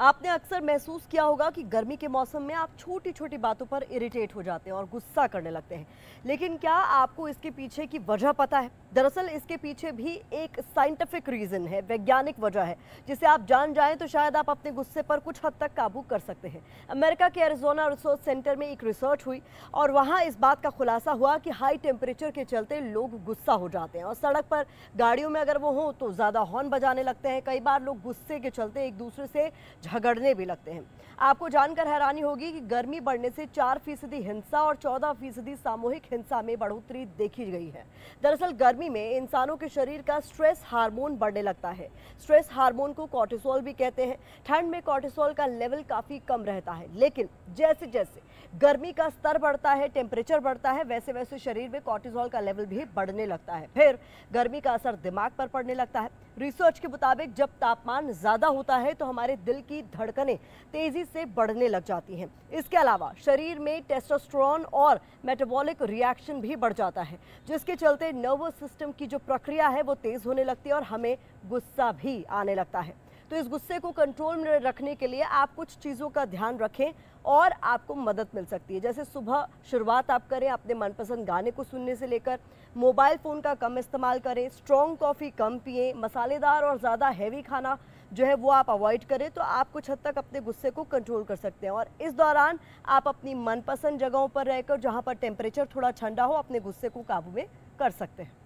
आपने अक्सर महसूस किया होगा कि गर्मी के मौसम में आप छोटी छोटी बातों पर इरिटेट हो जाते हैं और गुस्सा करने लगते हैं लेकिन क्या आपको इसके पीछे की वजह पता है दरअसल इसके पीछे भी एक साइंटिफिक रीज़न है वैज्ञानिक वजह है जिसे आप जान जाएं तो शायद आप अपने गुस्से पर कुछ हद तक काबू कर सकते हैं अमेरिका के एरिजोना रिसोर्स सेंटर में एक रिसर्च हुई और वहाँ इस बात का खुलासा हुआ कि हाई टेम्परेचर के चलते लोग गुस्सा हो जाते हैं और सड़क पर गाड़ियों में अगर वो हों तो ज़्यादा हॉर्न बजाने लगते हैं कई बार लोग गुस्से के चलते एक दूसरे से झगड़ने भी लगते हैं आपको जानकर हैरानी होगी कि गर्मी बढ़ने से चार फीसदी हिंसा और चौदह फीसदी सामूहिक हिंसा में बढ़ोतरी देखी गई है दरअसल गर्मी में इंसानों के शरीर का स्ट्रेस हार्मोन बढ़ने लगता है स्ट्रेस हार्मोन को कॉर्टिसोल भी कहते हैं ठंड में कॉर्टिसोल का लेवल काफ़ी कम रहता है लेकिन जैसे जैसे गर्मी का स्तर बढ़ता है टेम्परेचर बढ़ता है वैसे वैसे शरीर में कॉर्टिसोल का लेवल भी बढ़ने लगता है फिर गर्मी का असर दिमाग पर पड़ने लगता है रिसर्च के मुताबिक जब तापमान ज़्यादा होता है तो हमारे दिल की की धड़कनें तेजी से बढ़ने लग जाती हैं इसके अलावा शरीर में टेस्टोस्ट्रॉन और मेटाबॉलिक रिएक्शन भी बढ़ जाता है जिसके चलते नर्वस सिस्टम की जो प्रक्रिया है वो तेज़ होने लगती है और हमें गुस्सा भी आने लगता है तो इस गुस्से को कंट्रोल में रखने के लिए आप कुछ चीज़ों का ध्यान रखें और आपको मदद मिल सकती है जैसे सुबह शुरुआत आप करें अपने मनपसंद गाने को सुनने से लेकर मोबाइल फ़ोन का कम इस्तेमाल करें स्ट्रॉन्ग कॉफ़ी कम पिए मसालेदार और ज़्यादा हैवी खाना जो है वो आप अवॉइड करें तो आप कुछ हद तक अपने गुस्से को कंट्रोल कर सकते हैं और इस दौरान आप अपनी मनपसंद जगहों पर रहकर जहाँ पर टेम्परेचर थोड़ा ठंडा हो अपने गुस्से को काबू में कर सकते हैं